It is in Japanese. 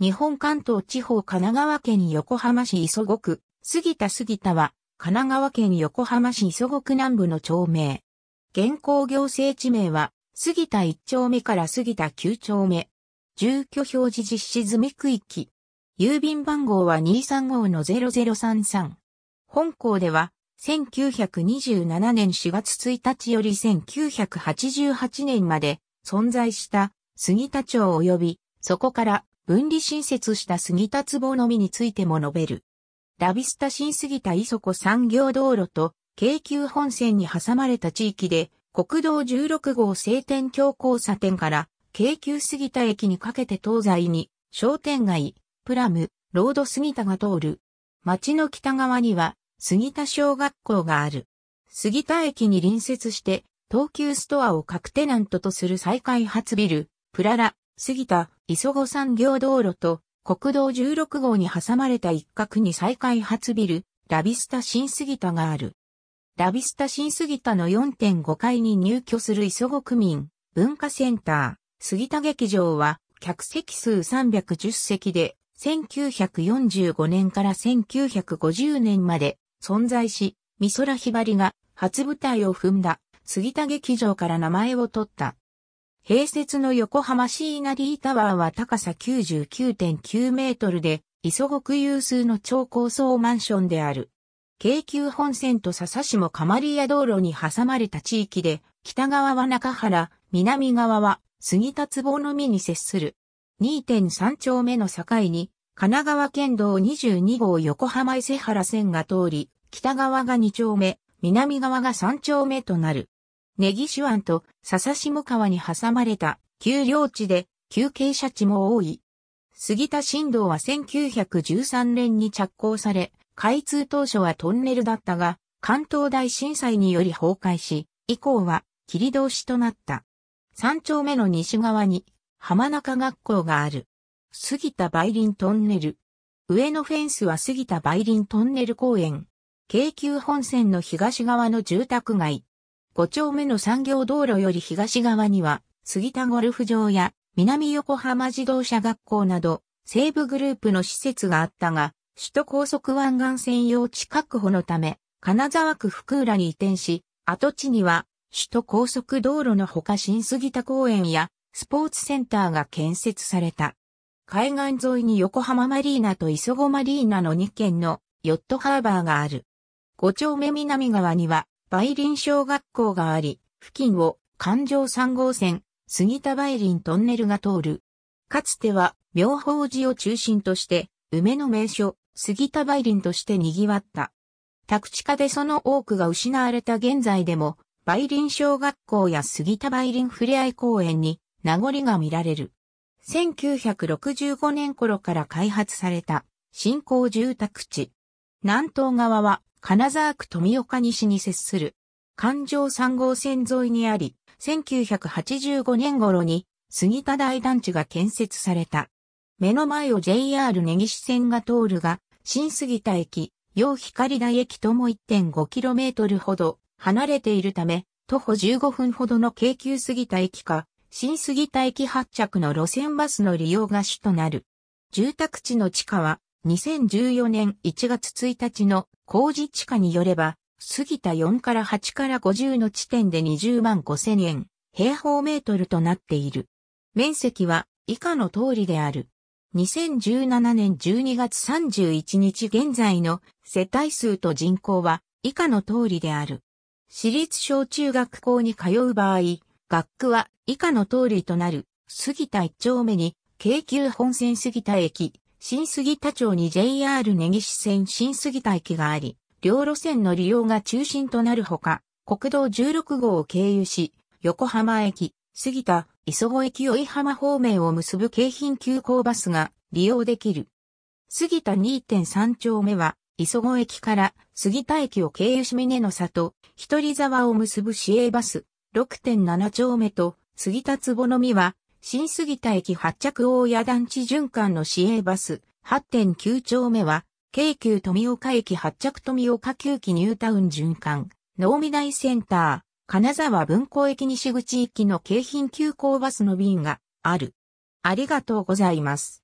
日本関東地方神奈川県横浜市磯子区、杉田杉田は、神奈川県横浜市磯子区南部の町名。現行行政地名は、杉田1丁目から杉田9丁目。住居表示実施済み区域。郵便番号は235-0033。本校では、1927年4月1日より1988年まで存在した杉田町及び、そこから分離新設した杉田壺のみについても述べる。ラビスタ新杉田磯子産業道路と京急本線に挟まれた地域で国道16号晴天橋交差点から京急杉田駅にかけて東西に商店街、プラム、ロード杉田が通る。町の北側には杉田小学校がある。杉田駅に隣接して東急ストアを各テナントとする再開発ビル、プララ杉田、磯子産業道路と国道16号に挟まれた一角に再開発ビル、ラビスタ新杉田がある。ラビスタ新杉田の4.5階に入居する磯子区民、文化センター、杉田劇場は客席数310席で、1945年から1950年まで存在し、美空ひばりが初舞台を踏んだ杉田劇場から名前を取った。併設の横浜シーナリータワーは高さ99.9メートルで、磯国有数の超高層マンションである。京急本線と笹カマ利ア道路に挟まれた地域で、北側は中原、南側は杉田坪のみに接する。2.3丁目の境に、神奈川県道22号横浜伊勢原線が通り、北側が2丁目、南側が3丁目となる。根岸湾と笹下川に挟まれた丘陵地で休憩者地も多い。杉田新道は1913年に着工され、開通当初はトンネルだったが、関東大震災により崩壊し、以降は切り通しとなった。三丁目の西側に浜中学校がある。杉田梅林トンネル。上のフェンスは杉田梅林トンネル公園。京急本線の東側の住宅街。5丁目の産業道路より東側には、杉田ゴルフ場や南横浜自動車学校など、西部グループの施設があったが、首都高速湾岸専用地確保のため、金沢区福浦に移転し、跡地には、首都高速道路のほか新杉田公園やスポーツセンターが建設された。海岸沿いに横浜マリーナと磯子マリーナの2軒のヨットハーバーがある。5丁目南側には梅林小学校があり、付近を環状3号線、杉田梅林トンネルが通る。かつては、妙法寺を中心として、梅の名所、杉田梅林として賑わった。宅地化でその多くが失われた現在でも、梅林小学校や杉田梅林ふれあい公園に名残が見られる。1965年頃から開発された新興住宅地。南東側は金沢区富岡西に接する、環状3号線沿いにあり、1985年頃に杉田大団地が建設された。目の前を JR 根岸線が通るが、新杉田駅、陽光台駅とも 1.5km ほど離れているため、徒歩15分ほどの京急杉田駅か、新杉田駅発着の路線バスの利用が主となる。住宅地の地下は2014年1月1日の工事地価によれば、杉田4から8から50の地点で20万5千円、平方メートルとなっている。面積は以下の通りである。2017年12月31日現在の世帯数と人口は以下の通りである。私立小中学校に通う場合、学区は以下の通りとなる、杉田1丁目に、京急本線杉田駅、新杉田町に JR 根岸線新杉田駅があり、両路線の利用が中心となるほか、国道16号を経由し、横浜駅、杉田、磯子駅及浜方面を結ぶ京浜急行バスが利用できる。杉田2.3丁目は、磯子駅から杉田駅を経由し峰の里、一人沢を結ぶ市営バス、6.7丁目と杉田坪の実は新杉田駅発着大谷団地循環の市営バス8.9丁目は、京急富岡駅発着富岡急機ニュータウン循環、農美大センター、金沢文庫駅西口行きの京浜急行バスの便がある。ありがとうございます。